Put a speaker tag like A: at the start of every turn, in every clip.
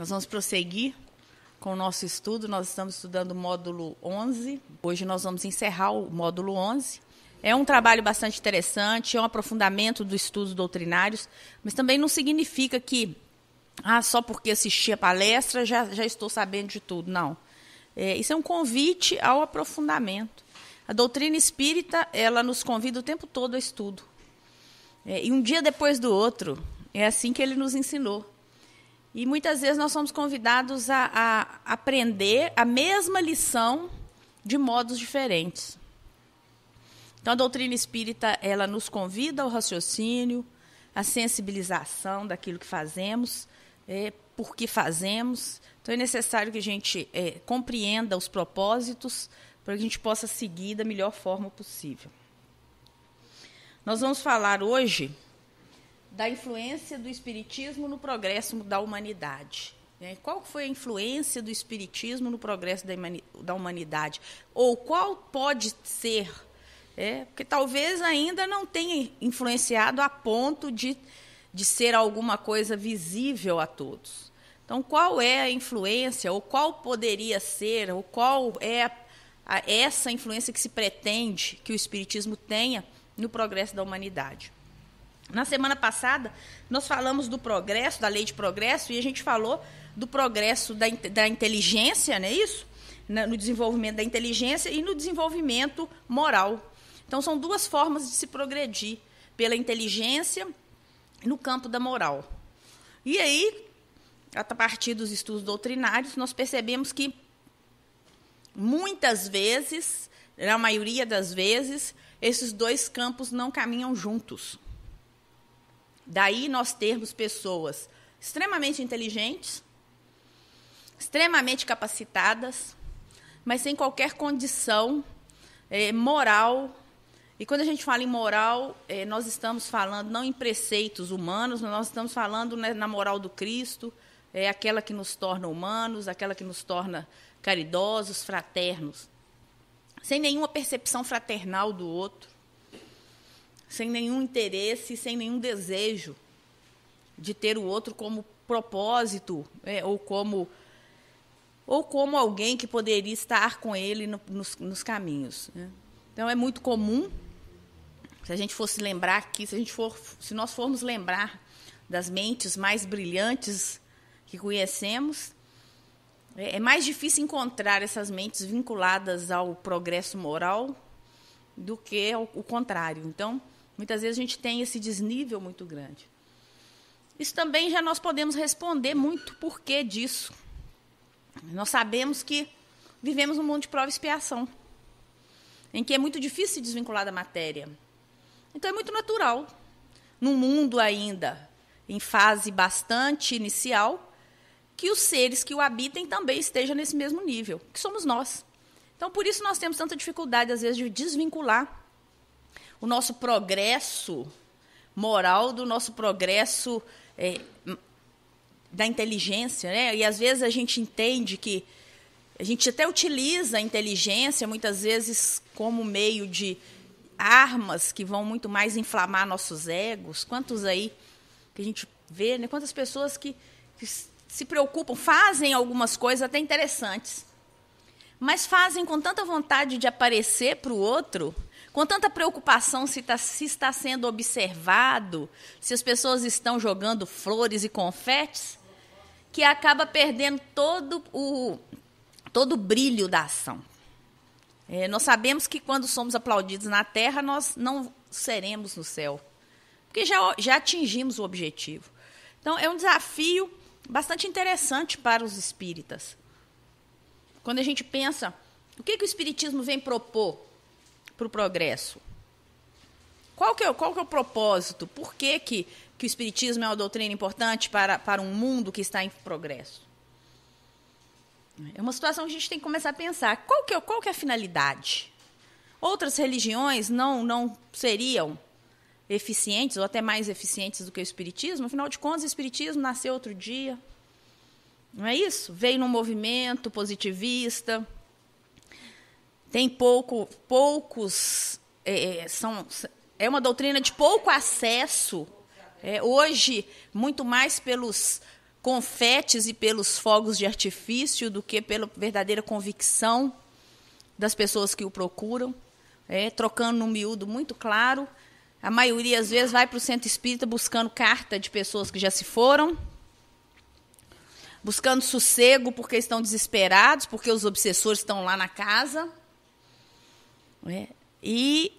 A: Nós vamos prosseguir com o nosso estudo. Nós estamos estudando o módulo 11. Hoje nós vamos encerrar o módulo 11. É um trabalho bastante interessante, é um aprofundamento dos estudos doutrinários, mas também não significa que ah, só porque assisti a palestra já, já estou sabendo de tudo. Não. É, isso é um convite ao aprofundamento. A doutrina espírita ela nos convida o tempo todo a estudo. É, e um dia depois do outro, é assim que ele nos ensinou. E muitas vezes nós somos convidados a, a aprender a mesma lição de modos diferentes. Então, a doutrina espírita ela nos convida ao raciocínio, à sensibilização daquilo que fazemos, é, por que fazemos. Então, é necessário que a gente é, compreenda os propósitos para que a gente possa seguir da melhor forma possível. Nós vamos falar hoje da influência do espiritismo no progresso da humanidade. É, qual foi a influência do espiritismo no progresso da humanidade? Ou qual pode ser? É, porque talvez ainda não tenha influenciado a ponto de, de ser alguma coisa visível a todos. Então, qual é a influência, ou qual poderia ser, ou qual é a, a, essa influência que se pretende que o espiritismo tenha no progresso da humanidade? Na semana passada, nós falamos do progresso, da lei de progresso, e a gente falou do progresso da, da inteligência, não é isso? No desenvolvimento da inteligência e no desenvolvimento moral. Então, são duas formas de se progredir: pela inteligência e no campo da moral. E aí, a partir dos estudos doutrinários, nós percebemos que muitas vezes, na maioria das vezes, esses dois campos não caminham juntos. Daí nós termos pessoas extremamente inteligentes, extremamente capacitadas, mas sem qualquer condição é, moral. E quando a gente fala em moral, é, nós estamos falando não em preceitos humanos, nós estamos falando né, na moral do Cristo, é aquela que nos torna humanos, aquela que nos torna caridosos, fraternos, sem nenhuma percepção fraternal do outro sem nenhum interesse, sem nenhum desejo de ter o outro como propósito é, ou como ou como alguém que poderia estar com ele no, nos, nos, caminhos. Né? Então é muito comum, se a gente fosse lembrar aqui, se a gente for, se nós formos lembrar das mentes mais brilhantes que conhecemos, é, é mais difícil encontrar essas mentes vinculadas ao progresso moral do que o contrário. Então, Muitas vezes a gente tem esse desnível muito grande. Isso também já nós podemos responder muito porquê disso. Nós sabemos que vivemos um mundo de prova e expiação, em que é muito difícil se desvincular da matéria. Então é muito natural, num mundo ainda em fase bastante inicial, que os seres que o habitem também estejam nesse mesmo nível, que somos nós. Então por isso nós temos tanta dificuldade às vezes de desvincular o nosso progresso moral, do nosso progresso é, da inteligência, né? E às vezes a gente entende que a gente até utiliza a inteligência muitas vezes como meio de armas que vão muito mais inflamar nossos egos. Quantos aí que a gente vê, né? Quantas pessoas que, que se preocupam, fazem algumas coisas até interessantes, mas fazem com tanta vontade de aparecer para o outro com tanta preocupação se, tá, se está sendo observado, se as pessoas estão jogando flores e confetes, que acaba perdendo todo o, todo o brilho da ação. É, nós sabemos que quando somos aplaudidos na terra, nós não seremos no céu, porque já, já atingimos o objetivo. Então, é um desafio bastante interessante para os espíritas. Quando a gente pensa, o que, que o espiritismo vem propor? para o progresso? Qual que, é, qual que é o propósito? Por que, que, que o Espiritismo é uma doutrina importante para, para um mundo que está em progresso? É uma situação que a gente tem que começar a pensar. Qual que é, qual que é a finalidade? Outras religiões não, não seriam eficientes, ou até mais eficientes do que o Espiritismo? Afinal de contas, o Espiritismo nasceu outro dia. Não é isso? Veio num movimento positivista, tem pouco, poucos é, é, são é uma doutrina de pouco acesso. É, hoje muito mais pelos confetes e pelos fogos de artifício do que pela verdadeira convicção das pessoas que o procuram, é, trocando num miúdo muito claro. A maioria, às vezes, vai para o centro espírita buscando carta de pessoas que já se foram, buscando sossego porque estão desesperados, porque os obsessores estão lá na casa. Né? E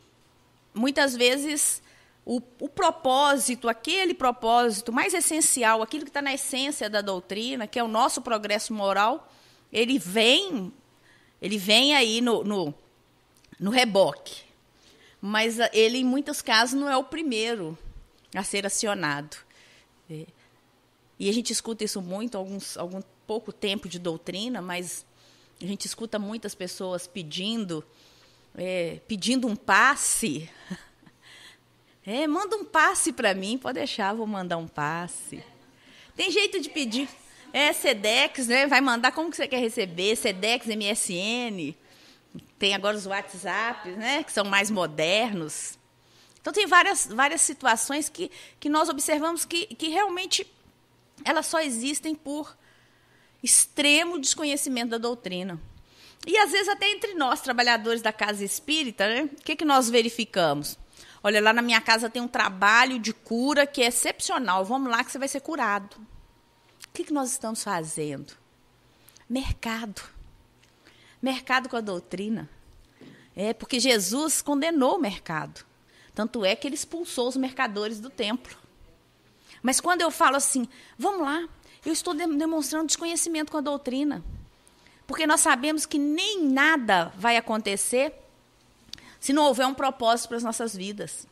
A: muitas vezes o, o, propósito, aquele propósito mais essencial, aquilo que está na essência da doutrina, que é o nosso progresso moral, ele vem, ele vem aí no, no, no reboque. Mas ah, ele, em muitos casos, não é o primeiro a ser acionado. É. E a gente escuta isso muito, alguns, algum pouco tempo de doutrina, mas a gente escuta muitas pessoas pedindo é, pedindo um passe. É, manda um passe para mim, pode deixar, vou mandar um passe. Tem jeito de pedir. É, Sedex, né? Vai mandar como que você quer receber, Sedex, MSN. Tem agora os WhatsApps, né? Que são mais modernos. Então tem várias, várias situações que, que nós observamos que, que realmente elas só existem por extremo desconhecimento da doutrina. E às vezes até entre nós, trabalhadores da casa espírita, né? O que, que nós verificamos? Olha, lá na minha casa tem um trabalho de cura que é excepcional. Vamos lá que você vai ser curado. O que, que nós estamos fazendo? Mercado. Mercado com a doutrina. É, porque Jesus condenou o mercado. Tanto é que ele expulsou os mercadores do templo. Mas quando eu falo assim, vamos lá, eu estou demonstrando desconhecimento com a doutrina porque nós sabemos que nem nada vai acontecer se não houver um propósito para as nossas vidas.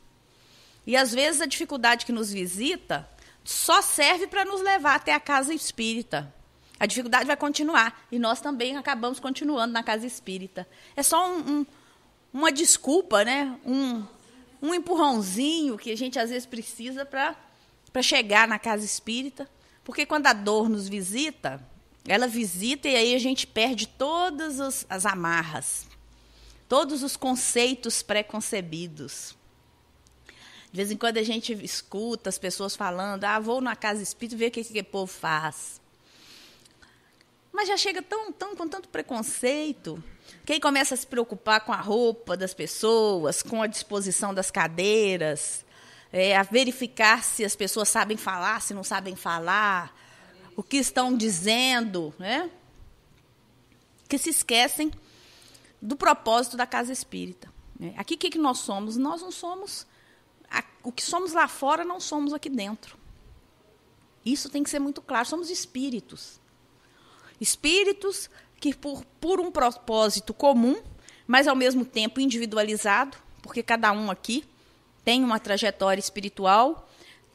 A: E às vezes a dificuldade que nos visita só serve para nos levar até a casa espírita. A dificuldade vai continuar e nós também acabamos continuando na casa espírita. É só um, um, uma desculpa, né? Um, um empurrãozinho que a gente às vezes precisa para chegar na casa espírita. Porque quando a dor nos visita, ela visita e aí a gente perde todas as, amarras, todos os conceitos preconcebidos. De vez em quando a gente escuta as pessoas falando: ah, vou na casa espírita ver o que, que o povo faz. Mas já chega tão, tão com tanto preconceito. Quem começa a se preocupar com a roupa das pessoas, com a disposição das cadeiras, é, a verificar se as pessoas sabem falar, se não sabem falar, o que estão dizendo, né? Que se esquecem do propósito da casa espírita. Né? Aqui o que, que nós somos? Nós não somos. A, o que somos lá fora não somos aqui dentro. Isso tem que ser muito claro. Somos espíritos. Espíritos que, por, por um propósito comum, mas ao mesmo tempo individualizado, porque cada um aqui tem uma trajetória espiritual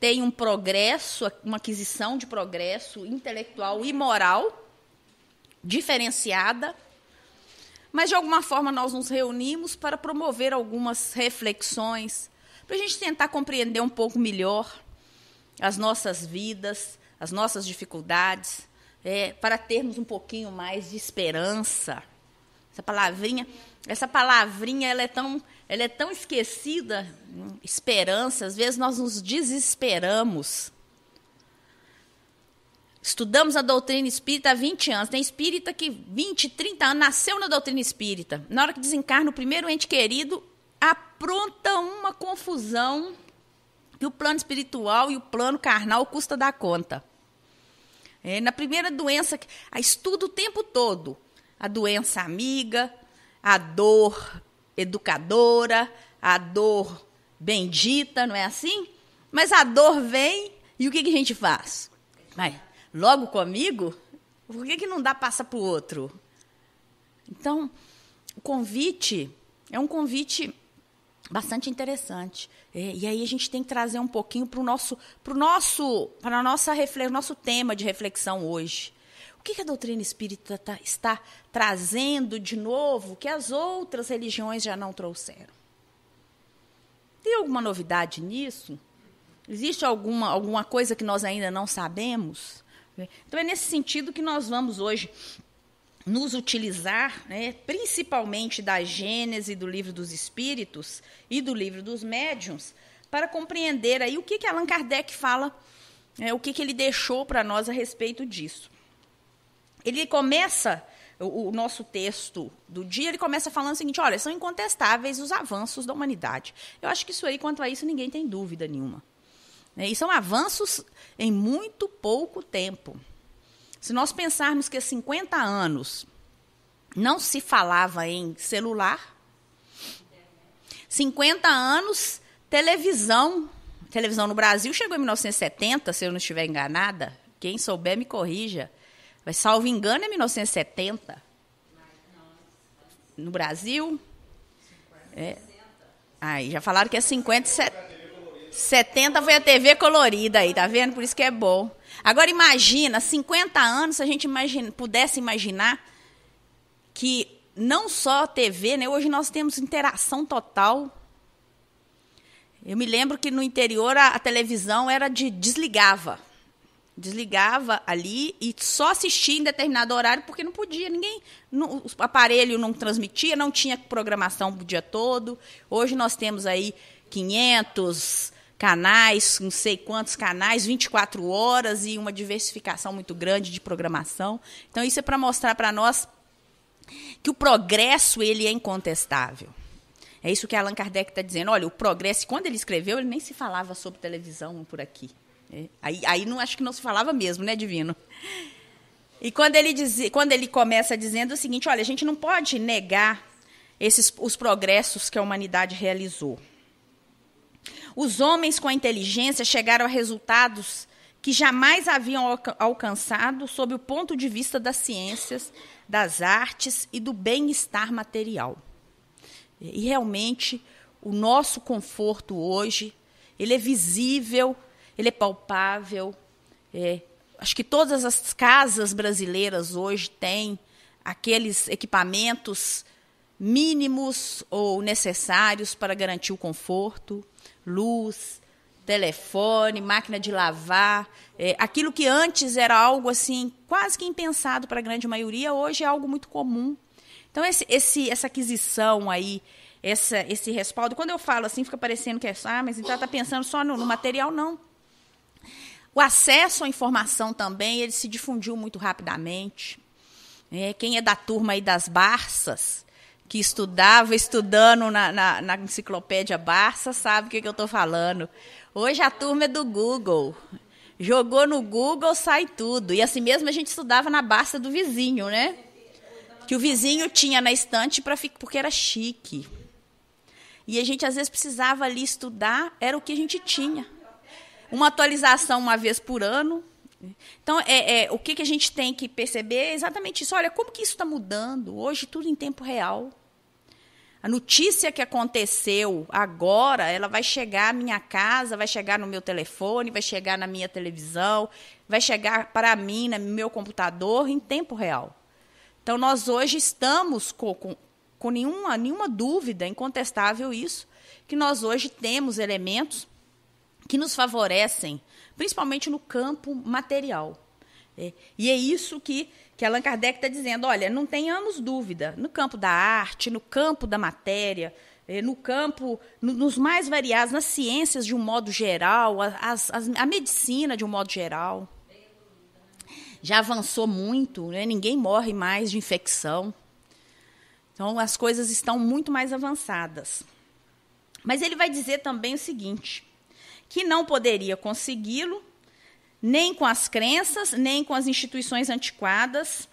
A: tem um progresso, uma aquisição de progresso intelectual e moral diferenciada, mas de alguma forma nós nos reunimos para promover algumas reflexões, para a gente tentar compreender um pouco melhor as nossas vidas, as nossas dificuldades, é, para termos um pouquinho mais de esperança. Essa palavrinha, essa palavrinha, ela é tão ela é tão esquecida, hum, esperança, às vezes nós nos desesperamos. Estudamos a doutrina espírita há 20 anos. Tem espírita que 20, 30 anos nasceu na doutrina espírita. Na hora que desencarna o primeiro ente querido, apronta uma confusão que o plano espiritual e o plano carnal custa dar conta. É, na primeira doença, ah, estudo o tempo todo. A doença amiga, a dor, educadora, a dor bendita, não é assim? Mas a dor vem e o que, que a gente faz? Vai, logo comigo? Por que, que não dá passa para o outro? Então, o convite é um convite bastante interessante. É, e aí a gente tem que trazer um pouquinho para o nosso, para nosso, para nossa nosso tema de reflexão hoje que a doutrina espírita tá, está trazendo de novo que as outras religiões já não trouxeram? Tem alguma novidade nisso? Existe alguma, alguma coisa que nós ainda não sabemos? Então, é nesse sentido que nós vamos hoje nos utilizar, né, principalmente da Gênese do Livro dos Espíritos e do Livro dos Médiuns, para compreender aí o que, que Allan Kardec fala, né, o que, que ele deixou para nós a respeito disso. Ele começa o, nosso texto do dia, ele começa falando o seguinte: olha, são incontestáveis os avanços da humanidade. Eu acho que isso aí, quanto a isso, ninguém tem dúvida nenhuma. Né? E são avanços em muito pouco tempo. Se nós pensarmos que há 50 anos não se falava em celular, 50 anos, televisão. Televisão no Brasil chegou em 1970, se eu não estiver enganada. Quem souber, me corrija. Mas, salvo engano, é 1970. No Brasil. É. Aí já falaram que é 50 70 foi a TV colorida aí, tá vendo? Por isso que é bom. Agora imagina, 50 anos, se a gente imagina, pudesse imaginar que não só TV, né? Hoje nós temos interação total. Eu me lembro que no interior a, a televisão era de desligava. Desligava ali e só assistia em determinado horário porque não podia, ninguém. Não, o aparelho não transmitia, não tinha programação o dia todo. Hoje nós temos aí 500 canais, não sei quantos canais, 24 horas e uma diversificação muito grande de programação. Então, isso é para mostrar para nós que o progresso ele é incontestável. É isso que Allan Kardec está dizendo. Olha, o progresso, quando ele escreveu, ele nem se falava sobre televisão por aqui. Aí, aí não acho que não se falava mesmo, né, divino? E quando ele, diz, quando ele começa dizendo o seguinte: olha, a gente não pode negar esses, os progressos que a humanidade realizou. Os homens com a inteligência chegaram a resultados que jamais haviam alcançado sob o ponto de vista das ciências, das artes e do bem-estar material. E realmente o nosso conforto hoje, ele é visível ele é palpável. É, acho que todas as casas brasileiras hoje têm aqueles equipamentos mínimos ou necessários para garantir o conforto, luz, telefone, máquina de lavar, é, aquilo que antes era algo assim quase que impensado para a grande maioria, hoje é algo muito comum. Então esse, esse essa aquisição aí, essa, esse respaldo, quando eu falo assim fica parecendo que é ah, mas então está pensando só no, no material não. O acesso à informação também ele se difundiu muito rapidamente. É, quem é da turma aí das Barças, que estudava estudando na, na, na enciclopédia Barça, sabe o que, que eu estou falando. Hoje a turma é do Google. Jogou no Google, sai tudo. E assim mesmo a gente estudava na Barça do vizinho, né? Que o vizinho tinha na estante para porque era chique. E a gente às vezes precisava ali estudar, era o que a gente tinha uma atualização uma vez por ano. Então, é, é o que, que a gente tem que perceber é exatamente isso. Olha, como que isso está mudando? Hoje, tudo em tempo real. A notícia que aconteceu agora, ela vai chegar à minha casa, vai chegar no meu telefone, vai chegar na minha televisão, vai chegar para mim, no meu computador, em tempo real. Então, nós hoje estamos com, com, com nenhuma, nenhuma dúvida, incontestável isso, que nós hoje temos elementos que nos favorecem, principalmente no campo material. É, e é isso que, que Allan Kardec está dizendo: olha, não tenhamos dúvida, no campo da arte, no campo da matéria, é, no campo, no, nos mais variados, nas ciências de um modo geral, as, as, a medicina de um modo geral. Já avançou muito, né? ninguém morre mais de infecção. Então, as coisas estão muito mais avançadas. Mas ele vai dizer também o seguinte que não poderia consegui-lo, nem com as crenças, nem com as instituições antiquadas.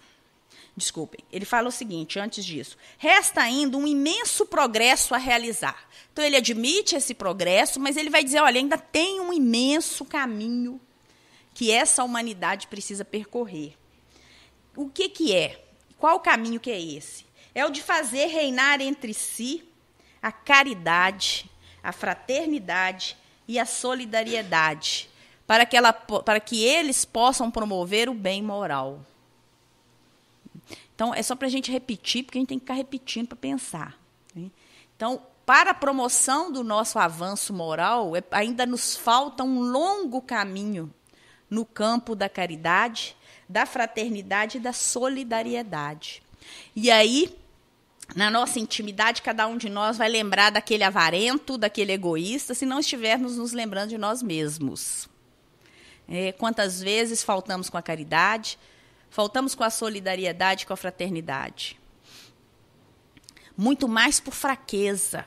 A: Desculpem, ele fala o seguinte, antes disso: resta ainda um imenso progresso a realizar. Então, ele admite esse progresso, mas ele vai dizer: olha, ainda tem um imenso caminho que essa humanidade precisa percorrer. O que, que é? Qual o caminho que é esse? É o de fazer reinar entre si a caridade, a fraternidade e a solidariedade, para que, ela, para que eles possam promover o bem moral. Então, é só para a gente repetir, porque a gente tem que ficar repetindo para pensar. Né? Então, para a promoção do nosso avanço moral, é, ainda nos falta um longo caminho no campo da caridade, da fraternidade e da solidariedade. E aí, na nossa intimidade, cada um de nós vai lembrar daquele avarento, daquele egoísta, se não estivermos nos lembrando de nós mesmos. É, quantas vezes faltamos com a caridade, faltamos com a solidariedade, com a fraternidade. Muito mais por fraqueza.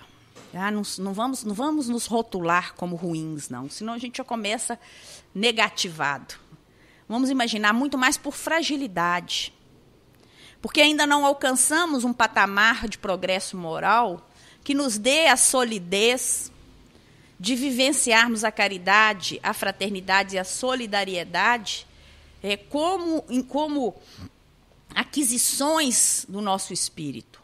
A: Ah, não, não, vamos, não vamos nos rotular como ruins, não, senão a gente já começa negativado. Vamos imaginar muito mais por fragilidade. Porque ainda não alcançamos um patamar de progresso moral que nos dê a solidez de vivenciarmos a caridade, a fraternidade e a solidariedade é, como, como aquisições do nosso espírito.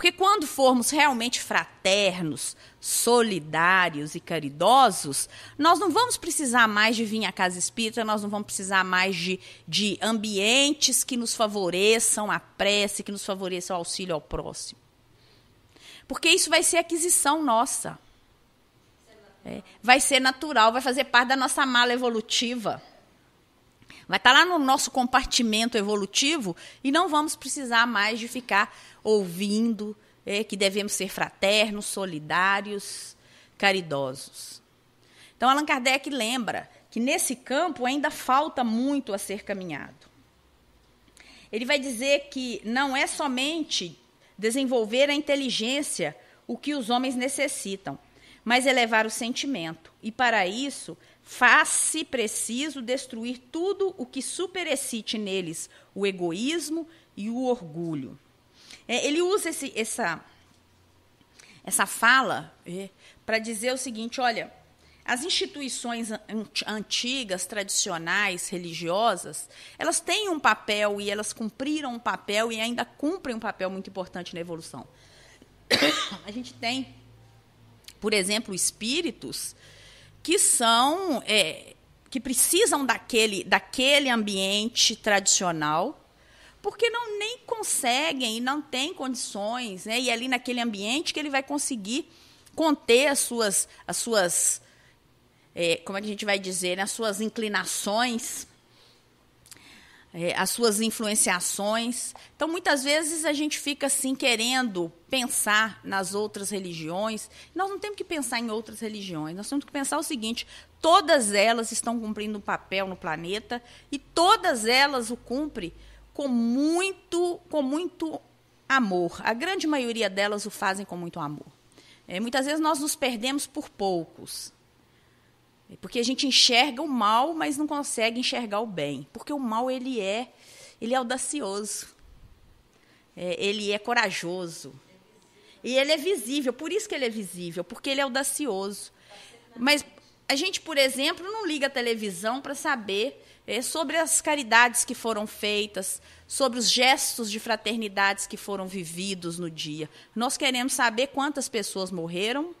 A: Porque quando formos realmente fraternos, solidários e caridosos, nós não vamos precisar mais de vir à casa espírita, nós não vamos precisar mais de, de ambientes que nos favoreçam a prece, que nos favoreçam o auxílio ao próximo. Porque isso vai ser aquisição nossa. É, vai ser natural, vai fazer parte da nossa mala evolutiva. Vai estar tá lá no nosso compartimento evolutivo e não vamos precisar mais de ficar ouvindo é, que devemos ser fraternos, solidários, caridosos. Então, Allan Kardec lembra que nesse campo ainda falta muito a ser caminhado. Ele vai dizer que não é somente desenvolver a inteligência o que os homens necessitam, mas elevar o sentimento. E para isso Faz-se preciso destruir tudo o que superexcite neles o egoísmo e o orgulho. É, ele usa esse, essa, essa fala é, para dizer o seguinte: olha, as instituições antigas, tradicionais, religiosas, elas têm um papel e elas cumpriram um papel e ainda cumprem um papel muito importante na evolução. A gente tem, por exemplo, espíritos que são é, que precisam daquele, daquele ambiente tradicional, porque não nem conseguem e não têm condições, né? E é ali naquele ambiente que ele vai conseguir conter as suas, as suas é, como é que a gente vai dizer, né? as suas inclinações é, as suas influenciações. Então, muitas vezes a gente fica assim querendo pensar nas outras religiões. Nós não temos que pensar em outras religiões. Nós temos que pensar o seguinte: todas elas estão cumprindo um papel no planeta e todas elas o cumprem com muito, com muito amor. A grande maioria delas o fazem com muito amor. É, muitas vezes nós nos perdemos por poucos. Porque a gente enxerga o mal, mas não consegue enxergar o bem. Porque o mal, ele é, ele é audacioso. É, ele é corajoso. E ele é visível. Por isso que ele é visível, porque ele é audacioso. Mas a gente, por exemplo, não liga a televisão para saber é, sobre as caridades que foram feitas, sobre os gestos de fraternidades que foram vividos no dia. Nós queremos saber quantas pessoas morreram,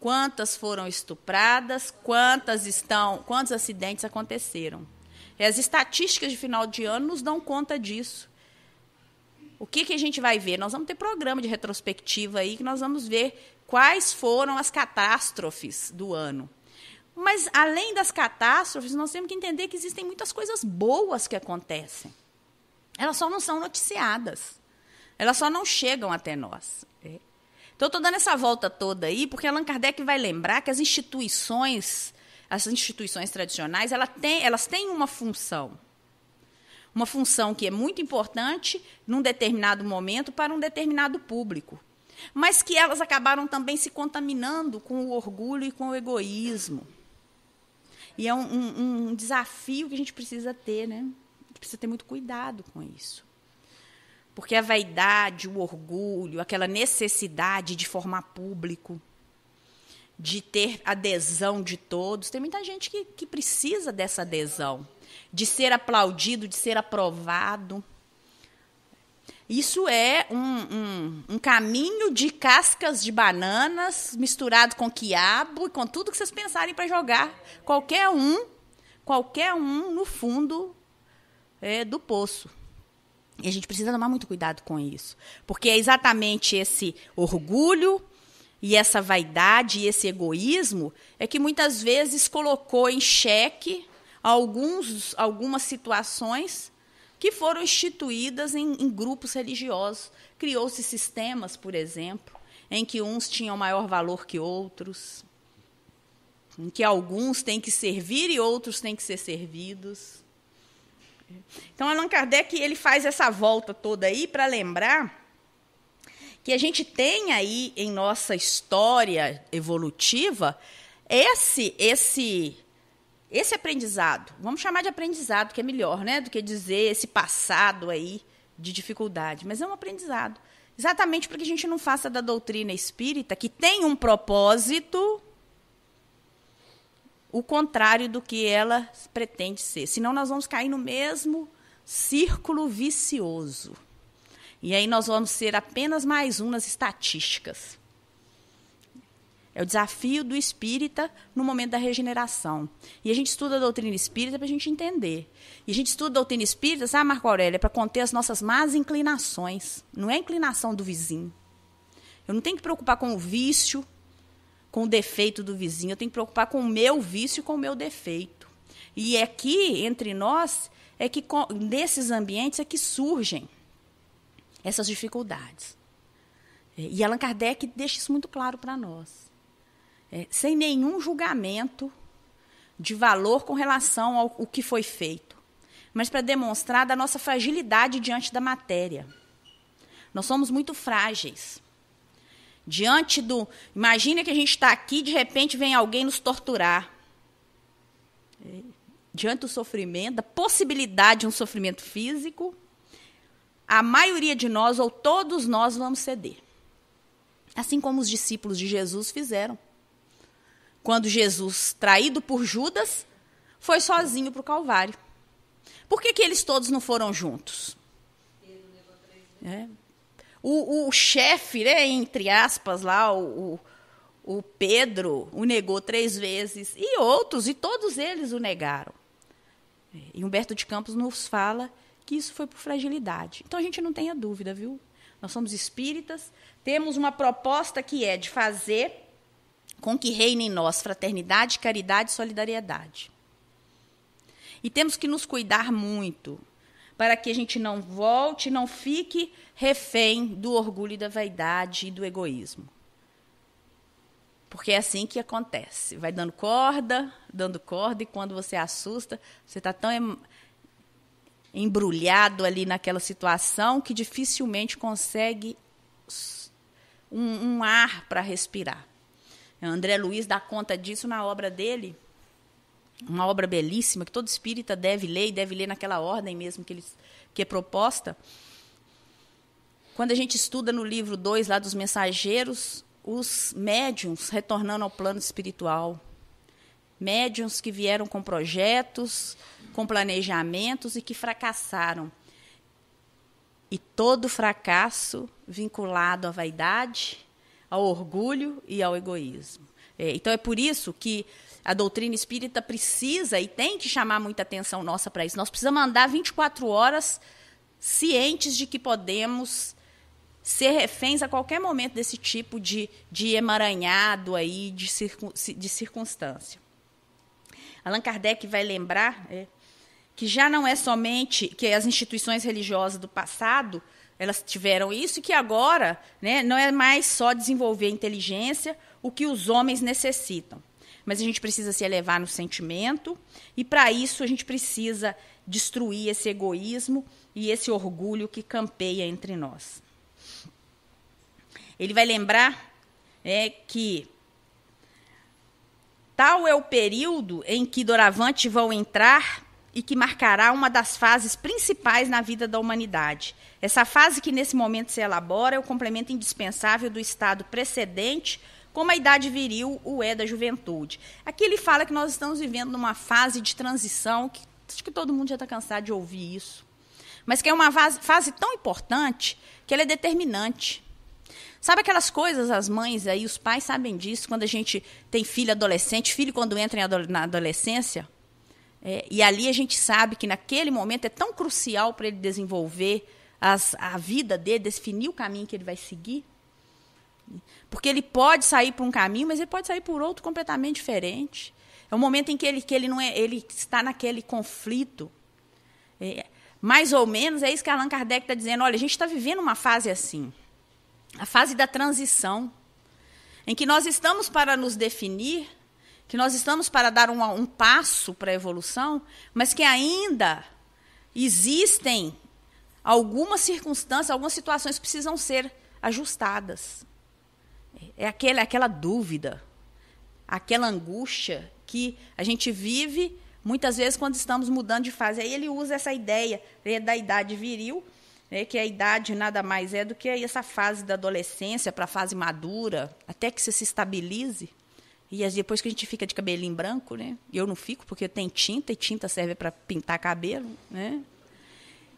A: quantas foram estupradas, quantas estão, quantos acidentes aconteceram. E as estatísticas de final de ano nos dão conta disso. O que, que a gente vai ver? Nós vamos ter programa de retrospectiva aí que nós vamos ver quais foram as catástrofes do ano. Mas além das catástrofes, nós temos que entender que existem muitas coisas boas que acontecem. Elas só não são noticiadas. Elas só não chegam até nós. É, então, eu estou dando essa volta toda aí, porque Allan Kardec vai lembrar que as instituições, as instituições tradicionais, elas têm uma função. Uma função que é muito importante num determinado momento para um determinado público. Mas que elas acabaram também se contaminando com o orgulho e com o egoísmo. E é um, um, um desafio que a gente precisa ter, né? A gente precisa ter muito cuidado com isso. Porque a vaidade, o orgulho, aquela necessidade de formar público, de ter adesão de todos, tem muita gente que, que precisa dessa adesão, de ser aplaudido, de ser aprovado. Isso é um, um, um, caminho de cascas de bananas misturado com quiabo e com tudo que vocês pensarem para jogar. Qualquer um, qualquer um no fundo é, do poço. E a gente precisa tomar muito cuidado com isso, porque é exatamente esse orgulho e essa vaidade e esse egoísmo é que muitas vezes colocou em xeque alguns, algumas situações que foram instituídas em, em grupos religiosos. Criou-se sistemas, por exemplo, em que uns tinham maior valor que outros, em que alguns têm que servir e outros têm que ser servidos. Então, Allan Kardec ele faz essa volta toda aí para lembrar que a gente tem aí em nossa história evolutiva esse esse esse aprendizado. Vamos chamar de aprendizado, que é melhor, né, do que dizer esse passado aí de dificuldade, mas é um aprendizado. Exatamente porque a gente não faça da doutrina espírita, que tem um propósito, o contrário do que ela pretende ser. Senão nós vamos cair no mesmo círculo vicioso. E aí nós vamos ser apenas mais um nas estatísticas. É o desafio do espírita no momento da regeneração. E a gente estuda a doutrina espírita para a gente entender. E a gente estuda a doutrina espírita, sabe, Marco Aurélio? É para conter as nossas más inclinações. Não é a inclinação do vizinho. Eu não tenho que preocupar com o vício, com o defeito do vizinho, eu tenho que preocupar com o meu vício e com o meu defeito. E aqui, é entre nós, é que nesses ambientes é que surgem essas dificuldades. É, e Allan Kardec deixa isso muito claro para nós. É, sem nenhum julgamento de valor com relação ao, ao que foi feito, mas para demonstrar da nossa fragilidade diante da matéria. Nós somos muito frágeis. Diante do. Imagina que a gente está aqui de repente vem alguém nos torturar. É, diante do sofrimento, da possibilidade de um sofrimento físico, a maioria de nós, ou todos nós, vamos ceder. Assim como os discípulos de Jesus fizeram. Quando Jesus, traído por Judas, foi sozinho para o Calvário. Por que, que eles todos não foram juntos? É. O, o chefe, né, entre aspas, lá, o, o Pedro, o negou três vezes, e outros, e todos eles o negaram. E Humberto de Campos nos fala que isso foi por fragilidade. Então a gente não tenha dúvida, viu? Nós somos espíritas, temos uma proposta que é de fazer com que reine em nós fraternidade, caridade e solidariedade. E temos que nos cuidar muito para que a gente não volte, não fique refém do orgulho e da vaidade e do egoísmo. Porque é assim que acontece. Vai dando corda, dando corda, e quando você assusta, você está tão embrulhado ali naquela situação que dificilmente consegue um, um ar para respirar. André Luiz dá conta disso na obra dele, uma obra belíssima que todo espírita deve ler e deve ler naquela ordem mesmo que, eles, que é proposta. Quando a gente estuda no livro 2 lá dos mensageiros, os médiums retornando ao plano espiritual. Médiums que vieram com projetos, com planejamentos e que fracassaram. E todo fracasso vinculado à vaidade, ao orgulho e ao egoísmo. É, então é por isso que a doutrina espírita precisa e tem que chamar muita atenção nossa para isso. Nós precisamos andar 24 horas cientes de que podemos ser reféns a qualquer momento desse tipo de, de emaranhado aí de, circun, de circunstância. Allan Kardec vai lembrar é, que já não é somente que as instituições religiosas do passado elas tiveram isso e que agora né, não é mais só desenvolver inteligência o que os homens necessitam mas a gente precisa se elevar no sentimento, e para isso a gente precisa destruir esse egoísmo e esse orgulho que campeia entre nós. Ele vai lembrar é, que tal é o período em que doravante vão entrar e que marcará uma das fases principais na vida da humanidade. Essa fase que nesse momento se elabora é o complemento indispensável do estado precedente como a idade viril, o é da juventude. Aqui ele fala que nós estamos vivendo numa fase de transição, que acho que todo mundo já está cansado de ouvir isso, mas que é uma fase, fase tão importante que ela é determinante. Sabe aquelas coisas, as mães aí, os pais sabem disso, quando a gente tem filho adolescente, filho quando entra na adolescência, é, e ali a gente sabe que naquele momento é tão crucial para ele desenvolver as, a vida dele, definir o caminho que ele vai seguir. Porque ele pode sair por um caminho, mas ele pode sair por outro completamente diferente. É um momento em que ele, que ele não é, ele está naquele conflito. É, mais ou menos é isso que Allan Kardec está dizendo. Olha, a gente está vivendo uma fase assim, a fase da transição, em que nós estamos para nos definir, que nós estamos para dar um, um passo para a evolução, mas que ainda existem algumas circunstâncias, algumas situações que precisam ser ajustadas. É aquele, aquela dúvida, aquela angústia que a gente vive muitas vezes quando estamos mudando de fase. Aí ele usa essa ideia é, da idade viril, né, que a idade nada mais é do que essa fase da adolescência para a fase madura, até que você se estabilize. E depois que a gente fica de cabelinho branco, né? Eu não fico porque tem tinta e tinta serve para pintar cabelo, né?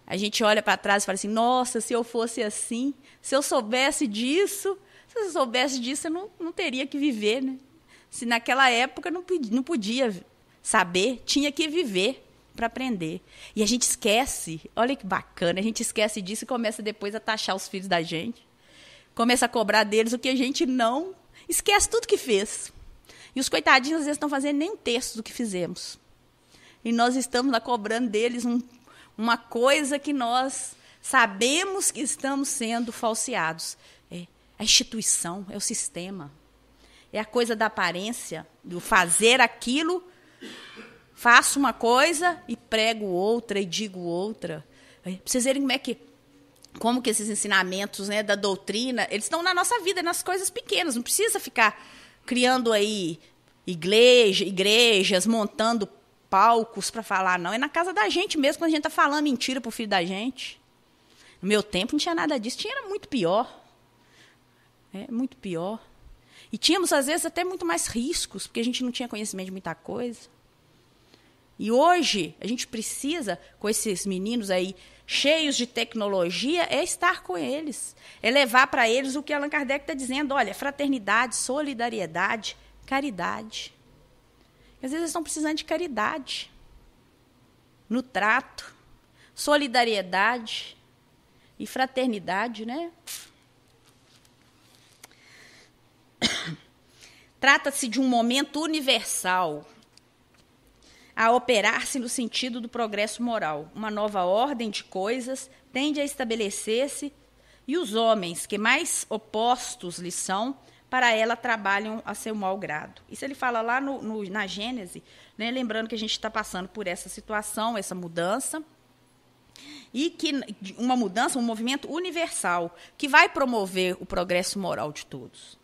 A: A gente olha para trás e fala assim: "Nossa, se eu fosse assim, se eu soubesse disso, se você soubesse disso, você não, não teria que viver, né? Se naquela época não, não podia saber, tinha que viver para aprender. E a gente esquece, olha que bacana, a gente esquece disso e começa depois a taxar os filhos da gente. Começa a cobrar deles o que a gente não. Esquece tudo que fez. E os coitadinhos às vezes não fazendo nem um terço do que fizemos. E nós estamos lá cobrando deles um, uma coisa que nós sabemos que estamos sendo falseados a instituição, é o sistema. É a coisa da aparência, do fazer aquilo, faço uma coisa e prego outra e digo outra. É, pra vocês verem como é que como que esses ensinamentos né, da doutrina, eles estão na nossa vida, nas coisas pequenas. Não precisa ficar criando aí igreja, igrejas, montando palcos para falar, não. É na casa da gente mesmo, quando a gente tá falando mentira pro filho da gente. No meu tempo não tinha nada disso, tinha era muito pior. É muito pior. E tínhamos, às vezes, até muito mais riscos, porque a gente não tinha conhecimento de muita coisa. E hoje, a gente precisa, com esses meninos aí cheios de tecnologia, é estar com eles. É levar para eles o que Allan Kardec está dizendo: olha, fraternidade, solidariedade, caridade. Às vezes, eles estão precisando de caridade no trato, solidariedade e fraternidade, né? Trata-se de um momento universal a operar-se no sentido do progresso moral. Uma nova ordem de coisas tende a estabelecer-se e os homens que mais opostos lhe são, para ela trabalham a seu mau grado. Isso ele fala lá no, no, na Gênese, né? lembrando que a gente está passando por essa situação, essa mudança, e que uma mudança, um movimento universal, que vai promover o progresso moral de todos.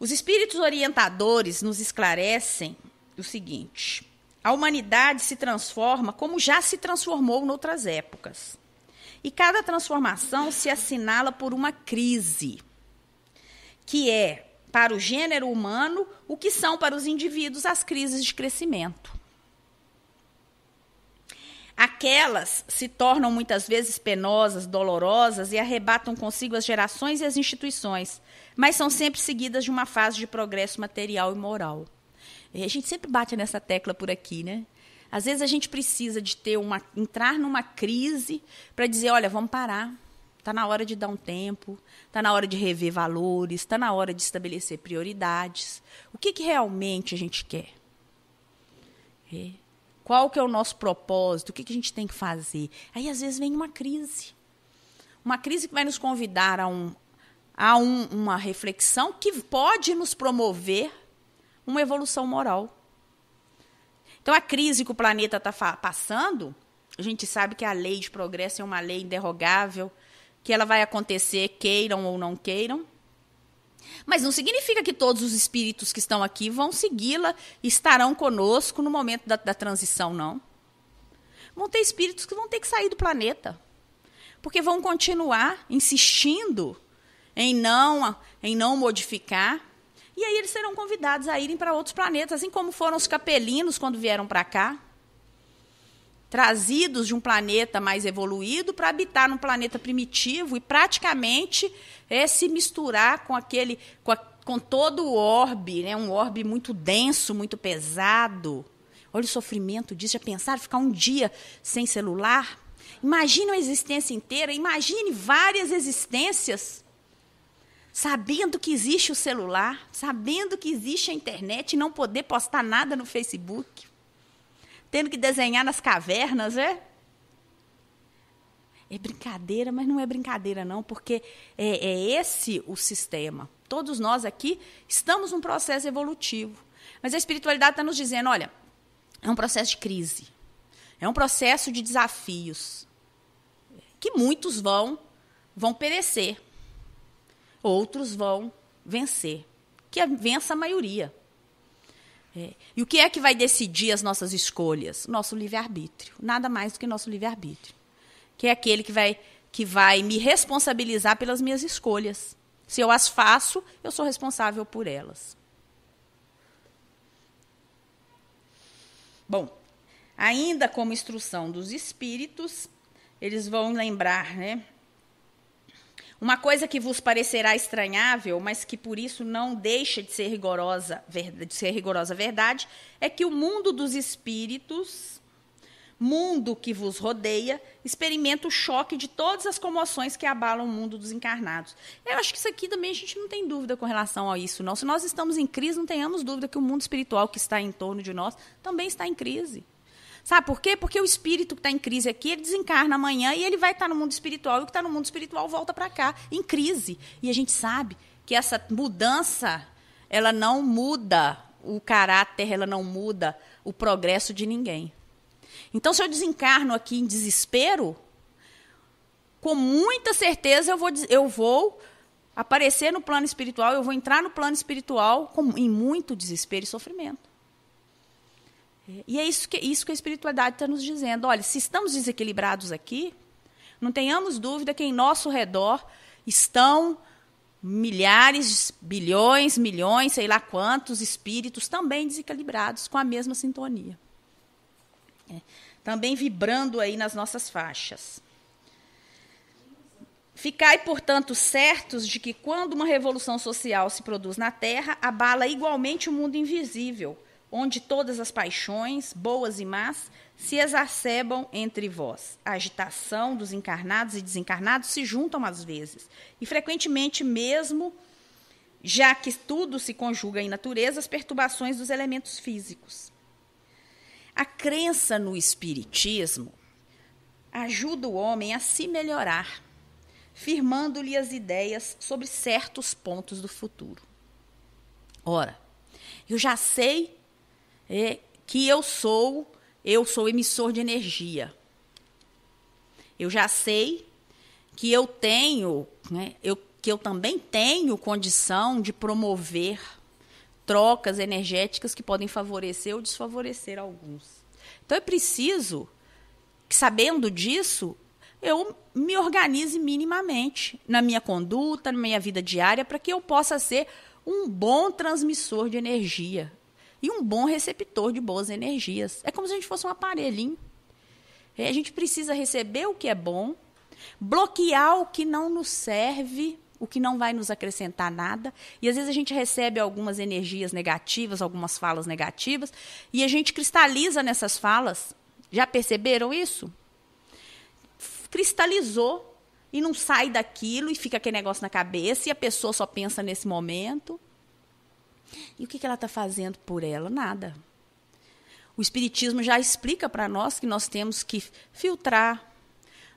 A: Os espíritos orientadores nos esclarecem o seguinte: a humanidade se transforma como já se transformou noutras épocas. E cada transformação se assinala por uma crise, que é, para o gênero humano, o que são para os indivíduos as crises de crescimento. Aquelas se tornam muitas vezes penosas, dolorosas e arrebatam consigo as gerações e as instituições, mas são sempre seguidas de uma fase de progresso material e moral. E a gente sempre bate nessa tecla por aqui, né? Às vezes a gente precisa de ter uma entrar numa crise para dizer, olha, vamos parar. Está na hora de dar um tempo, está na hora de rever valores, está na hora de estabelecer prioridades. O que, que realmente a gente quer? É. Qual que é o nosso propósito? O que, que a gente tem que fazer? Aí, às vezes, vem uma crise. Uma crise que vai nos convidar a, um, a um, uma reflexão que pode nos promover uma evolução moral. Então, a crise que o planeta está passando, a gente sabe que a lei de progresso é uma lei inderrogável, que ela vai acontecer, queiram ou não queiram. Mas não significa que todos os espíritos que estão aqui vão segui-la, estarão conosco no momento da, da transição, não. Vão ter espíritos que vão ter que sair do planeta, porque vão continuar insistindo em não, em não modificar. E aí eles serão convidados a irem para outros planetas, assim como foram os capelinos quando vieram para cá trazidos de um planeta mais evoluído para habitar num planeta primitivo e praticamente é, se misturar com aquele com, a, com todo o orbe, né? um orbe muito denso, muito pesado. Olha o sofrimento disso. Já pensaram ficar um dia sem celular? Imagine uma existência inteira, imagine várias existências sabendo que existe o celular, sabendo que existe a internet e não poder postar nada no Facebook tendo que desenhar nas cavernas, é? É brincadeira, mas não é brincadeira, não, porque é, é esse o sistema. Todos nós aqui estamos num processo evolutivo. Mas a espiritualidade está nos dizendo: olha, é um processo de crise, é um processo de desafios, que muitos vão, vão perecer, outros vão vencer, que vença a maioria. É. E o que é que vai decidir as nossas escolhas? Nosso livre-arbítrio. Nada mais do que nosso livre-arbítrio. Que é aquele que vai, que vai me responsabilizar pelas minhas escolhas. Se eu as faço, eu sou responsável por elas. Bom, ainda como instrução dos espíritos, eles vão lembrar, né? Uma coisa que vos parecerá estranhável, mas que por isso não deixa de ser rigorosa, de ser rigorosa verdade, é que o mundo dos espíritos, mundo que vos rodeia, experimenta o choque de todas as comoções que abalam o mundo dos encarnados. Eu acho que isso aqui também a gente não tem dúvida com relação a isso, não. Se nós estamos em crise, não tenhamos dúvida que o mundo espiritual que está em torno de nós também está em crise. Sabe por quê? Porque o espírito que está em crise aqui, ele desencarna amanhã e ele vai estar tá no mundo espiritual, e o que está no mundo espiritual volta para cá, em crise. E a gente sabe que essa mudança, ela não muda o caráter, ela não muda o progresso de ninguém. Então, se eu desencarno aqui em desespero, com muita certeza eu vou, eu vou aparecer no plano espiritual, eu vou entrar no plano espiritual com, em muito desespero e sofrimento. E é isso que, isso que a espiritualidade está nos dizendo. Olha, se estamos desequilibrados aqui, não tenhamos dúvida que em nosso redor estão milhares, bilhões, milhões, sei lá quantos espíritos também desequilibrados com a mesma sintonia. É. Também vibrando aí nas nossas faixas. Ficai, portanto, certos de que quando uma revolução social se produz na Terra, abala igualmente o mundo invisível onde todas as paixões, boas e más, se exacerbam entre vós. A agitação dos encarnados e desencarnados se juntam às vezes, e frequentemente mesmo, já que tudo se conjuga em natureza, as perturbações dos elementos físicos. A crença no espiritismo ajuda o homem a se melhorar, firmando-lhe as ideias sobre certos pontos do futuro. Ora, eu já sei é que eu sou, eu sou emissor de energia. Eu já sei que eu tenho, né, eu, que eu também tenho condição de promover trocas energéticas que podem favorecer ou desfavorecer alguns. Então é preciso que, sabendo disso, eu me organize minimamente na minha conduta, na minha vida diária, para que eu possa ser um bom transmissor de energia, e um bom receptor de boas energias. É como se a gente fosse um aparelhinho. É, a gente precisa receber o que é bom, bloquear o que não nos serve, o que não vai nos acrescentar nada. E às vezes a gente recebe algumas energias negativas, algumas falas negativas, e a gente cristaliza nessas falas. Já perceberam isso? Cristalizou e não sai daquilo e fica aquele negócio na cabeça e a pessoa só pensa nesse momento. E o que, que ela está fazendo por ela? Nada. O Espiritismo já explica para nós que nós temos que filtrar,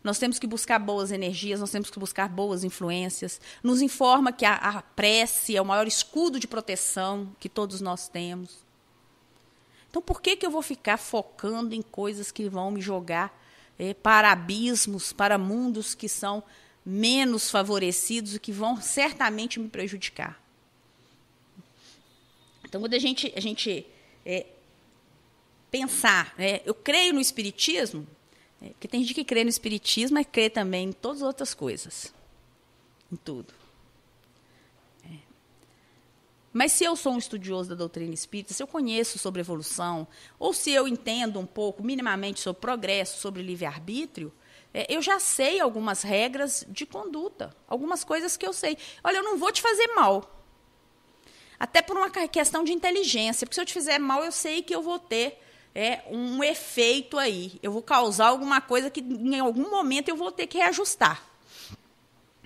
A: nós temos que buscar boas energias, nós temos que buscar boas influências. Nos informa que a, a prece é o maior escudo de proteção que todos nós temos. Então, por que, que eu vou ficar focando em coisas que vão me jogar é, para abismos, para mundos que são menos favorecidos e que vão certamente me prejudicar? Então, quando a gente, a gente é, pensar, é, eu creio no Espiritismo, é, porque tem gente que crê no Espiritismo, mas crê também em todas as outras coisas, em tudo. É. Mas se eu sou um estudioso da doutrina espírita, se eu conheço sobre evolução, ou se eu entendo um pouco, minimamente, sobre progresso, sobre livre-arbítrio, é, eu já sei algumas regras de conduta, algumas coisas que eu sei. Olha, eu não vou te fazer mal, até por uma questão de inteligência, porque se eu te fizer mal, eu sei que eu vou ter é, um efeito aí. Eu vou causar alguma coisa que em algum momento eu vou ter que reajustar.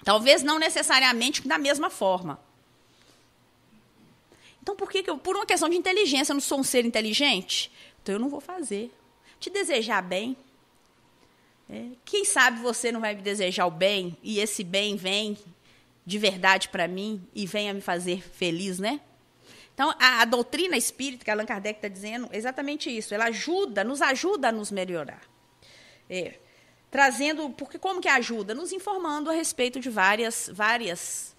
A: Talvez não necessariamente da mesma forma. Então, por que, que eu, por uma questão de inteligência, eu não sou um ser inteligente? Então, eu não vou fazer. Te desejar bem. É, quem sabe você não vai me desejar o bem e esse bem vem de verdade para mim e venha me fazer feliz, né? Então, a, a doutrina espírita que Allan Kardec está dizendo é exatamente isso. Ela ajuda, nos ajuda a nos melhorar. É, trazendo, porque como que ajuda? Nos informando a respeito de várias, várias,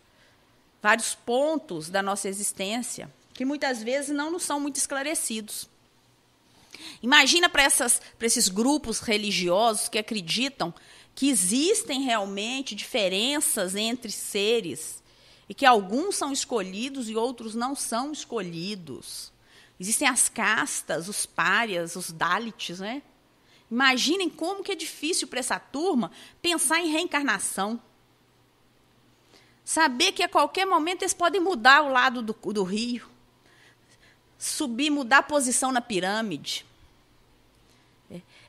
A: vários pontos da nossa existência que muitas vezes não nos são muito esclarecidos. Imagina para esses grupos religiosos que acreditam que existem realmente diferenças entre seres e que alguns são escolhidos e outros não são escolhidos. Existem as castas, os párias, os dálites, né? Imaginem como que é difícil para essa turma pensar em reencarnação. Saber que a qualquer momento eles podem mudar o lado do, do rio, subir, mudar a posição na pirâmide.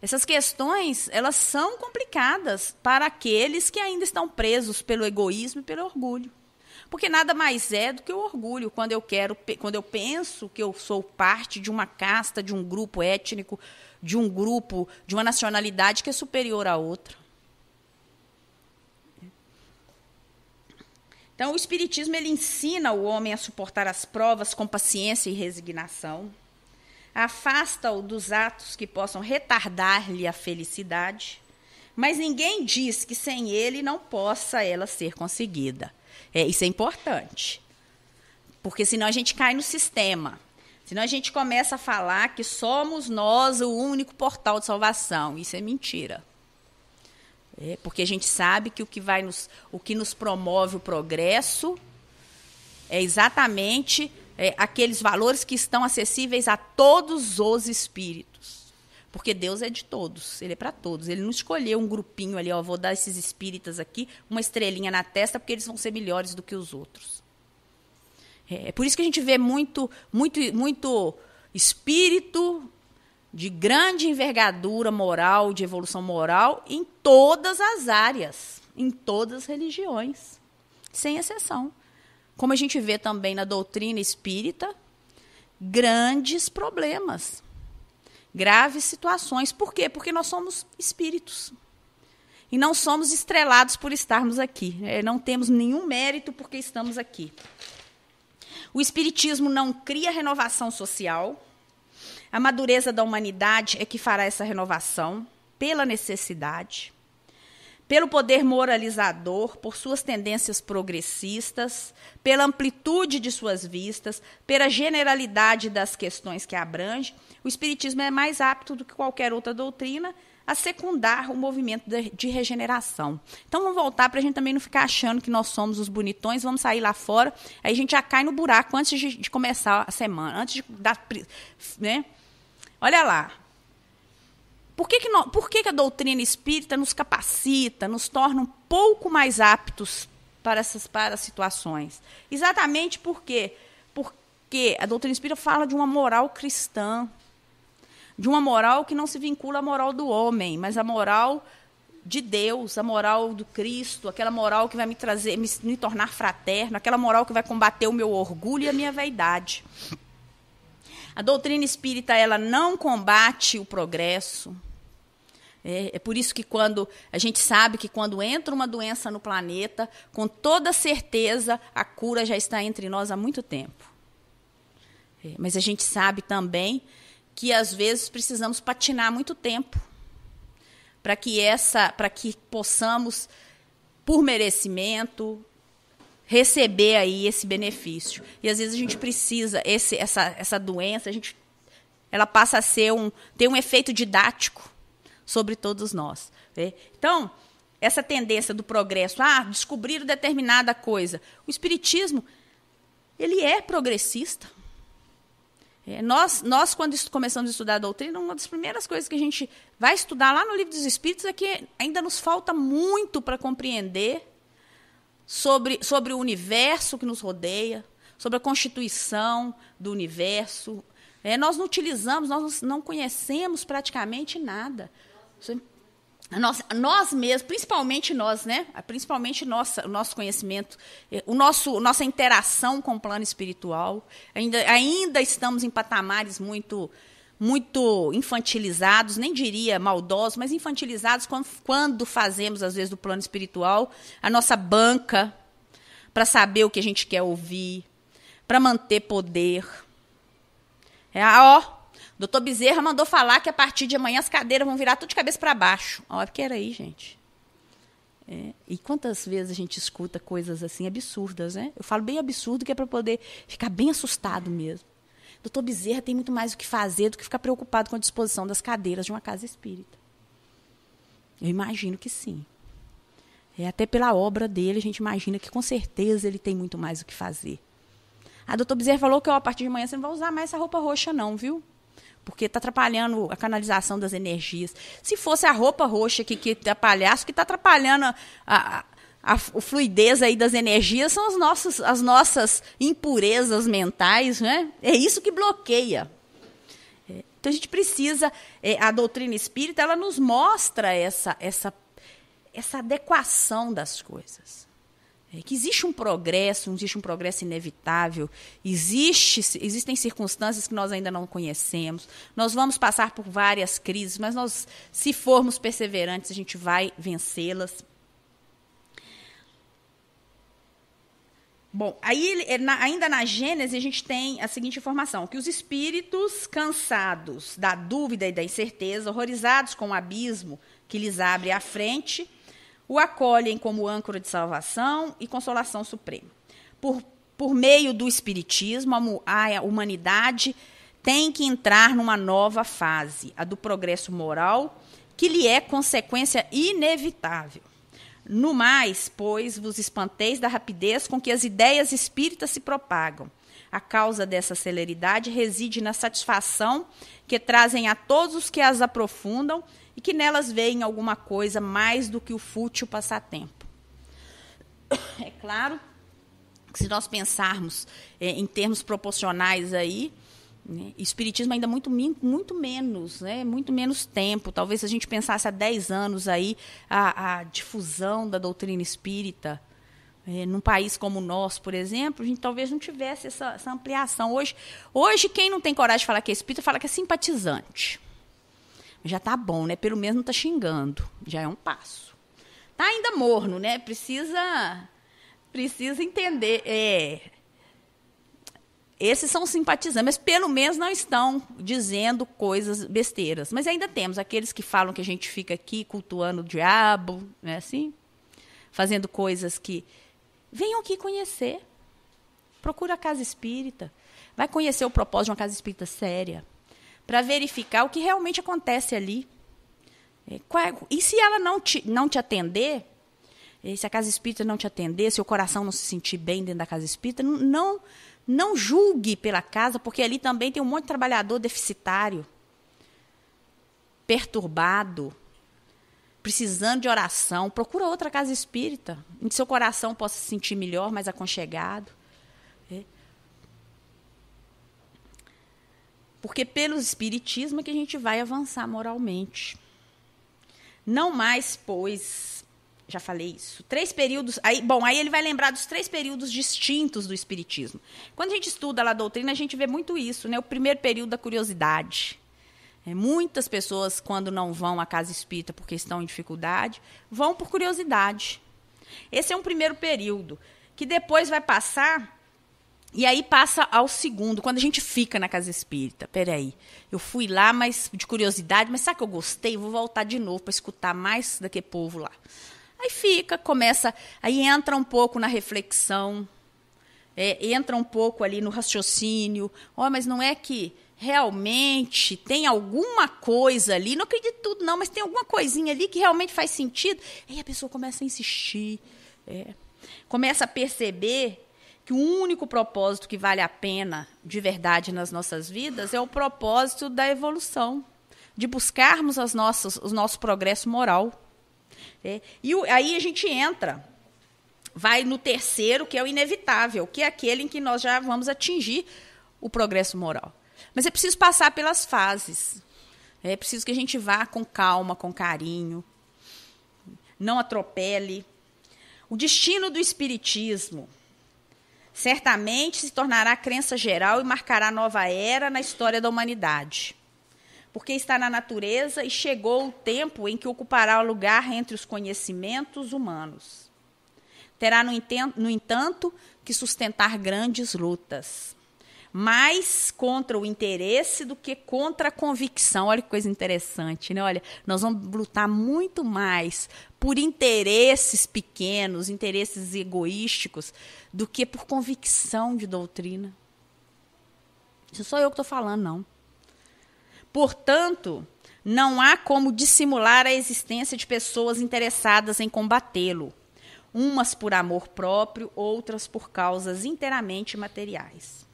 A: Essas questões, elas são complicadas para aqueles que ainda estão presos pelo egoísmo e pelo orgulho. Porque nada mais é do que o orgulho, quando eu quero, quando eu penso que eu sou parte de uma casta, de um grupo étnico, de um grupo, de uma nacionalidade que é superior à outra. Então, o espiritismo ele ensina o homem a suportar as provas com paciência e resignação afasta-o dos atos que possam retardar-lhe a felicidade, mas ninguém diz que sem ele não possa ela ser conseguida. É, isso é importante, porque senão a gente cai no sistema. Senão a gente começa a falar que somos nós o único portal de salvação. Isso é mentira. É, porque a gente sabe que o que, vai nos, o que nos promove o progresso é exatamente é, aqueles valores que estão acessíveis a todos os espíritos. Porque Deus é de todos, Ele é para todos. Ele não escolheu um grupinho ali, ó, vou dar esses espíritas aqui uma estrelinha na testa, porque eles vão ser melhores do que os outros. É, é por isso que a gente vê muito, muito, muito espírito de grande envergadura moral, de evolução moral, em todas as áreas, em todas as religiões, sem exceção como a gente vê também na doutrina espírita, grandes problemas, graves situações. Por quê? Porque nós somos espíritos. E não somos estrelados por estarmos aqui. É, não temos nenhum mérito porque estamos aqui. O Espiritismo não cria renovação social. A madureza da humanidade é que fará essa renovação pela necessidade pelo poder moralizador, por suas tendências progressistas, pela amplitude de suas vistas, pela generalidade das questões que abrange, o Espiritismo é mais apto do que qualquer outra doutrina a secundar o movimento de regeneração. Então vamos voltar para a gente também não ficar achando que nós somos os bonitões, vamos sair lá fora, aí a gente já cai no buraco antes de, de começar a semana, antes de dar. Né? Olha lá, por que, que, no, por que, que a doutrina espírita nos capacita, nos torna um pouco mais aptos para essas para as situações? Exatamente por quê? Porque a doutrina espírita fala de uma moral cristã, de uma moral que não se vincula à moral do homem, mas à moral de Deus, a moral do Cristo, aquela moral que vai me trazer, me, me tornar fraterno, aquela moral que vai combater o meu orgulho e a minha vaidade. A doutrina espírita ela não combate o progresso, é, é, por isso que quando a gente sabe que quando entra uma doença no planeta, com toda certeza a cura já está entre nós há muito tempo. É, mas a gente sabe também que às vezes precisamos patinar muito tempo para que essa, para que possamos por merecimento receber aí esse benefício. E às vezes a gente precisa esse, essa, essa doença, a gente ela passa a ser um ter um efeito didático sobre todos nós. Né? Então, essa tendência do progresso, ah, descobrir determinada coisa. O Espiritismo, ele é progressista. É, nós, nós, quando começamos a estudar a doutrina, uma das primeiras coisas que a gente vai estudar lá no Livro dos Espíritos é que ainda nos falta muito para compreender sobre, sobre o universo que nos rodeia, sobre a constituição do universo. É, nós não utilizamos, nós não conhecemos praticamente nada nós, nós mesmos, principalmente nós, né? Principalmente nossa, o nosso conhecimento, eh, o nosso, nossa interação com o plano espiritual. Ainda, ainda estamos em patamares muito muito infantilizados, nem diria maldosos, mas infantilizados quando, quando fazemos, às vezes, do plano espiritual, a nossa banca para saber o que a gente quer ouvir, para manter poder. É, a ó, Doutor Bezerra mandou falar que a partir de amanhã as cadeiras vão virar tudo de cabeça para baixo. É Olha que era aí, gente. É. E quantas vezes a gente escuta coisas assim absurdas, né? Eu falo bem absurdo que é para poder ficar bem assustado mesmo. Doutor Bezerra tem muito mais o que fazer do que ficar preocupado com a disposição das cadeiras de uma casa espírita. Eu imagino que sim. É até pela obra dele, a gente imagina que com certeza ele tem muito mais o que fazer. A doutor Bezerra falou que ó, a partir de amanhã você não vai usar mais essa roupa roxa, não, viu? porque está atrapalhando a canalização das energias. Se fosse a roupa roxa que, que atrapalhasse, tá que está atrapalhando a, a, a, a, fluidez aí das energias, são as nossas, as nossas impurezas mentais, né? É isso que bloqueia. É, então a gente precisa, é, a doutrina espírita, ela nos mostra essa, essa, essa adequação das coisas é que existe um progresso, existe um progresso inevitável, existe, existem circunstâncias que nós ainda não conhecemos, nós vamos passar por várias crises, mas nós, se formos perseverantes, a gente vai vencê-las. Bom, aí é ainda na Gênesis a gente tem a seguinte informação: que os espíritos cansados da dúvida e da incerteza, horrorizados com o abismo que lhes abre à frente, o acolhem como âncora de salvação e consolação suprema. Por, por meio do Espiritismo, a, a humanidade tem que entrar numa nova fase, a do progresso moral, que lhe é consequência inevitável. No mais, pois, vos espanteis da rapidez com que as ideias espíritas se propagam. A causa dessa celeridade reside na satisfação que trazem a todos os que as aprofundam e que nelas veem alguma coisa mais do que o fútil passatempo. É claro que se nós pensarmos é, em termos proporcionais aí, né, espiritismo ainda muito, muito menos, né, muito menos tempo. Talvez se a gente pensasse há 10 anos aí a, a difusão da doutrina espírita, é, num país como o nosso, por exemplo, a gente talvez não tivesse essa, essa, ampliação. Hoje, hoje, quem não tem coragem de falar que é espírita, fala que é simpatizante já tá bom, né? Pelo menos não tá xingando. Já é um passo. Tá ainda morno, né? Precisa precisa entender. É, esses são simpatizantes, mas pelo menos não estão dizendo coisas besteiras. Mas ainda temos aqueles que falam que a gente fica aqui cultuando o diabo, não é assim? Fazendo coisas que. Venham aqui conhecer. Procura a casa espírita. Vai conhecer o propósito de uma casa espírita séria para verificar o que realmente acontece ali. É, é, e se ela não te, não te atender, é, se a casa espírita não te atender, se o coração não se sentir bem dentro da casa espírita, não, não julgue pela casa, porque ali também tem um monte de trabalhador deficitário, perturbado, precisando de oração. Procura outra casa espírita, em que seu coração possa se sentir melhor, mais aconchegado. Porque pelo espiritismo é que a gente vai avançar moralmente. Não mais, pois, já falei isso. Três períodos. Aí, bom, aí ele vai lembrar dos três períodos distintos do espiritismo. Quando a gente estuda lá a doutrina, a gente vê muito isso, né? O primeiro período da curiosidade. É, muitas pessoas, quando não vão à casa espírita porque estão em dificuldade, vão por curiosidade. Esse é um primeiro período, que depois vai passar e aí passa ao segundo, quando a gente fica na casa espírita. Peraí, eu fui lá, mas de curiosidade, mas sabe que eu gostei? Vou voltar de novo para escutar mais daquele povo lá. Aí fica, começa, aí entra um pouco na reflexão, é, entra um pouco ali no raciocínio. Ó, oh, mas não é que realmente tem alguma coisa ali, não acredito tudo não, mas tem alguma coisinha ali que realmente faz sentido. Aí a pessoa começa a insistir, é, começa a perceber que o único propósito que vale a pena de verdade nas nossas vidas é o propósito da evolução, de buscarmos as nossas, o nosso progresso moral. É, e o, aí a gente entra, vai no terceiro, que é o inevitável, que é aquele em que nós já vamos atingir o progresso moral. Mas é preciso passar pelas fases. É preciso que a gente vá com calma, com carinho, não atropele. O destino do espiritismo certamente se tornará crença geral e marcará nova era na história da humanidade. Porque está na natureza e chegou o tempo em que ocupará o lugar entre os conhecimentos humanos. Terá, no, entanto, que sustentar grandes lutas, mais contra o interesse do que contra a convicção. Olha que coisa interessante, né? Olha, nós vamos lutar muito mais por interesses pequenos, interesses egoísticos, do que por convicção de doutrina. Isso sou eu que estou falando, não. Portanto, não há como dissimular a existência de pessoas interessadas em combatê-lo, umas por amor próprio, outras por causas inteiramente materiais.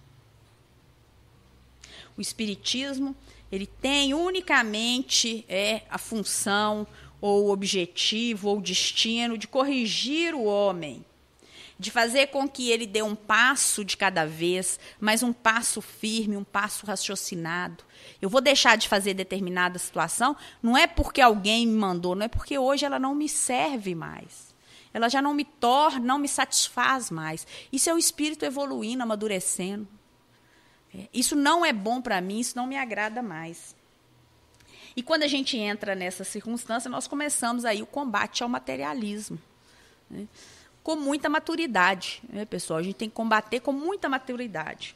A: O espiritismo, ele tem unicamente é a função ou objetivo, ou destino de corrigir o homem, de fazer com que ele dê um passo de cada vez, mas um passo firme, um passo raciocinado. Eu vou deixar de fazer determinada situação, não é porque alguém me mandou, não é porque hoje ela não me serve mais. Ela já não me torna, não me satisfaz mais. Isso é o espírito evoluindo, amadurecendo. É, isso não é bom para mim, isso não me agrada mais. E quando a gente entra nessa circunstância, nós começamos aí o combate ao materialismo. Né? Com muita maturidade, né, pessoal? A gente tem que combater com muita maturidade.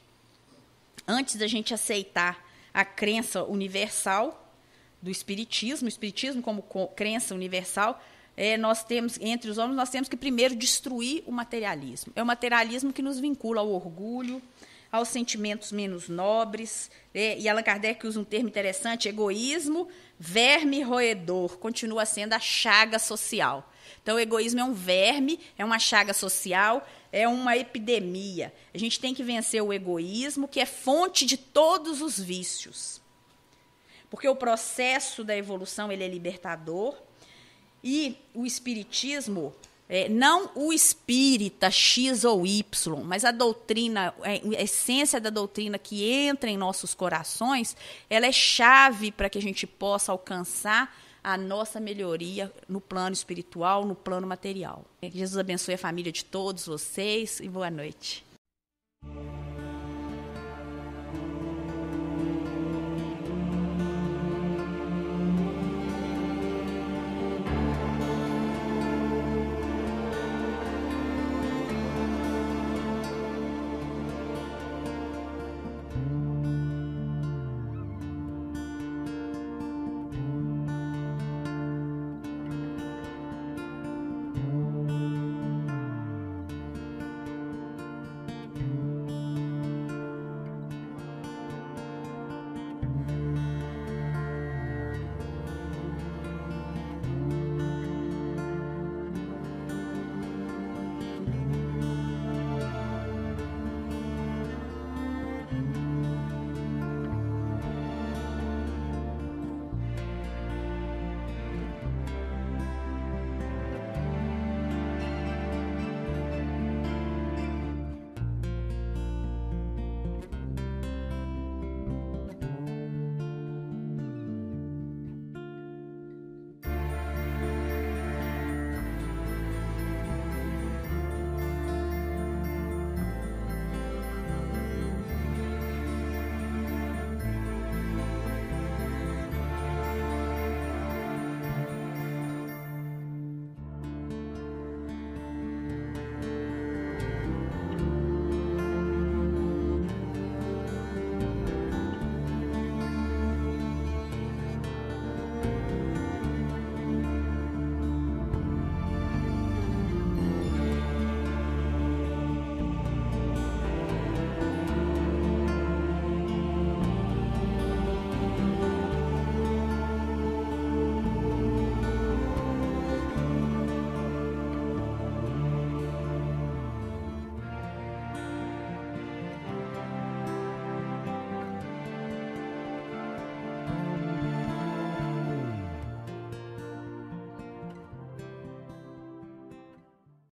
A: Antes da gente aceitar a crença universal do Espiritismo, o Espiritismo como crença universal, é, nós temos, entre os homens, nós temos que primeiro destruir o materialismo. É o materialismo que nos vincula ao orgulho, aos sentimentos menos nobres. É, e Allan Kardec usa um termo interessante: egoísmo, verme roedor, continua sendo a chaga social. Então, o egoísmo é um verme, é uma chaga social, é uma epidemia. A gente tem que vencer o egoísmo, que é fonte de todos os vícios. Porque o processo da evolução ele é libertador e o espiritismo é, não o espírita X ou Y, mas a doutrina, é, a essência da doutrina que entra em nossos corações, ela é chave para que a gente possa alcançar a nossa melhoria no plano espiritual, no plano material. Jesus abençoe a família de todos vocês e boa noite.